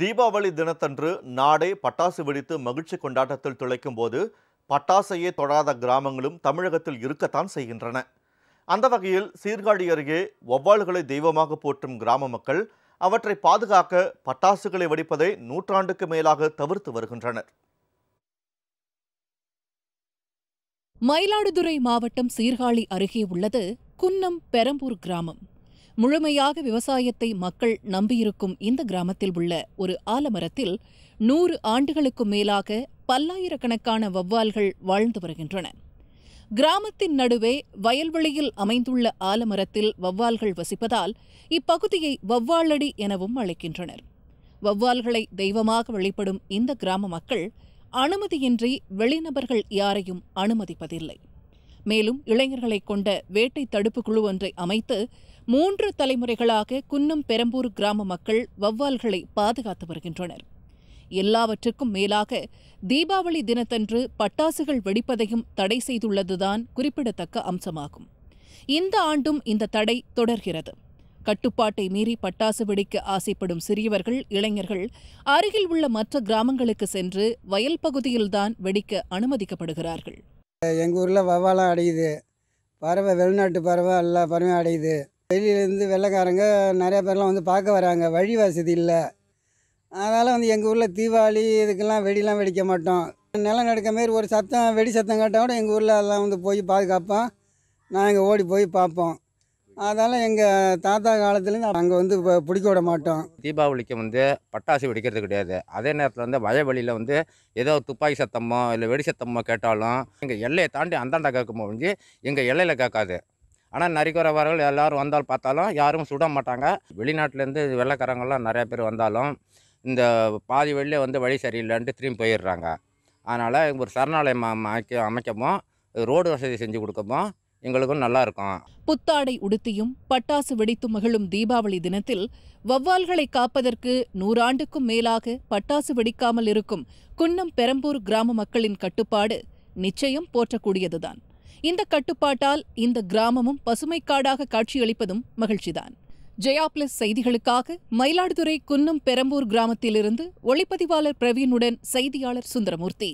தீபாவளி தினத்தன்று நாடே பட்டாசு வெடித்து மகிழ்ச்சி கொண்டாட்டத்தில் துளைக்கும் போது பட்டாசையே தொடாத கிராமங்களும் தமிழகத்தில் இருக்கத்தான் செய்கின்றன அந்த வகையில் சீர்காழி அருகே ஒவ்வாள்களை தெய்வமாக போற்றும் கிராம மக்கள் அவற்றை பாதுகாக்க பட்டாசுகளை வெடிப்பதை நூற்றாண்டுக்கு மேலாக தவிர்த்து வருகின்றனர் மயிலாடுதுறை மாவட்டம் சீர்காழி அருகே உள்ளது குன்னம் பெரம்பூர் கிராமம் முழுமையாக விவசாயத்தை மக்கள் நம்பியிருக்கும் இந்த கிராமத்தில் உள்ள ஒரு ஆலமரத்தில் நூறு ஆண்டுகளுக்கு மேலாக பல்லாயிரக்கணக்கான வௌவால்கள் வாழ்ந்து வருகின்றன கிராமத்தின் நடுவே வயல்வெளியில் அமைந்துள்ள ஆலமரத்தில் வௌவால்கள் வசிப்பதால் இப்பகுதியை வௌவாலடி எனவும் அழைக்கின்றனர் வௌவால்களை தெய்வமாக வழிபடும் இந்த கிராம மக்கள் அனுமதியின்றி வெளிநபர்கள் யாரையும் அனுமதிப்பதில்லை மேலும் இளைஞர்களை கொண்ட வேட்டை தடுப்பு குழு ஒன்றை அமைத்து மூன்று தலைமுறைகளாக குன்னம் பெரம்பூர் கிராம மக்கள் வௌவால்களை பாதுகாத்து வருகின்றனர் எல்லாவற்றுக்கும் மேலாக தீபாவளி தினத்தன்று பட்டாசுகள் வெடிப்பதையும் தடை செய்துள்ளதுதான் குறிப்பிடத்தக்க அம்சமாகும் இந்த ஆண்டும் இந்த தடை தொடர்கிறது கட்டுப்பாட்டை மீறி பட்டாசு வெடிக்க ஆசைப்படும் சிறியவர்கள் இளைஞர்கள் அருகில் உள்ள மற்ற கிராமங்களுக்கு சென்று வயல் பகுதியில்தான் வெடிக்க அனுமதிக்கப்படுகிறார்கள் எங்கள் ஊரில் வவ்வாலாம் அடையுது பறவை வெளிநாட்டு பறவை எல்லா பறவையும் அடையுது வெளியிலேருந்து வெள்ளைக்காரங்க நிறையா பேர்லாம் வந்து பார்க்க வராங்க வழி வசதி இல்லை அதனால் வந்து எங்கள் ஊரில் தீபாவளி இதுக்கெல்லாம் வெடிலாம் வெடிக்க மாட்டோம் நிலநடுக்க மாரி ஒரு சத்தம் வெடி சத்தம் கேட்டால் கூட எங்கள் ஊரில் எல்லாம் வந்து போய் பாதுகாப்போம் நாங்கள் ஓடி போய் பார்ப்போம் அதனால் எங்கள் தாத்தா காலத்துலேருந்து அங்கே வந்து இப்போ பிடிக்க விட மாட்டோம் தீபாவளிக்கு வந்து பட்டாசு வெடிக்கிறது கிடையாது அதே நேரத்தில் வந்து வழியில் வந்து ஏதோ துப்பாக்கி சத்தமோ இல்லை வெடி சத்தமோ கேட்டாலும் எங்கள் எல்லையை தாண்டி அந்தாண்டா கேட்கும் முடிஞ்சு எங்கள் எல்லையில் கேட்காது ஆனால் நரிக்குறவர்கள் எல்லோரும் வந்தால் பார்த்தாலும் யாரும் சுட மாட்டாங்க வெளிநாட்டிலேருந்து வெள்ளைக்காரங்களாம் நிறையா பேர் வந்தாலும் இந்த பாதி வெளிலே வந்து வழி சரியில்லைன்ட்டு திரும்பி போயிடுறாங்க அதனால் ஒரு சரணாலயம் அமைக்க அமைக்கவும் ரோடு வசதி செஞ்சு கொடுக்கவும் எங்களுக்கும் நல்லா இருக்கும் புத்தாடை உடுத்தியும் பட்டாசு வெடித்து மகிழும் தீபாவளி தினத்தில் வவ்வால்களை காப்பதற்கு நூறாண்டுக்கும் மேலாக பட்டாசு வெடிக்காமல் இருக்கும் குன்னம் பெரம்பூர் கிராம மக்களின் கட்டுப்பாடு நிச்சயம் போற்றக்கூடியதுதான் இந்த கட்டுப்பாட்டால் இந்த கிராமமும் பசுமைக்காடாக காட்சியளிப்பதும் மகிழ்ச்சிதான் ஜெயா பிளஸ் செய்திகளுக்காக மயிலாடுதுறை குன்னம் பெரம்பூர் கிராமத்திலிருந்து ஒளிப்பதிவாளர் பிரவீனுடன் செய்தியாளர் சுந்தரமூர்த்தி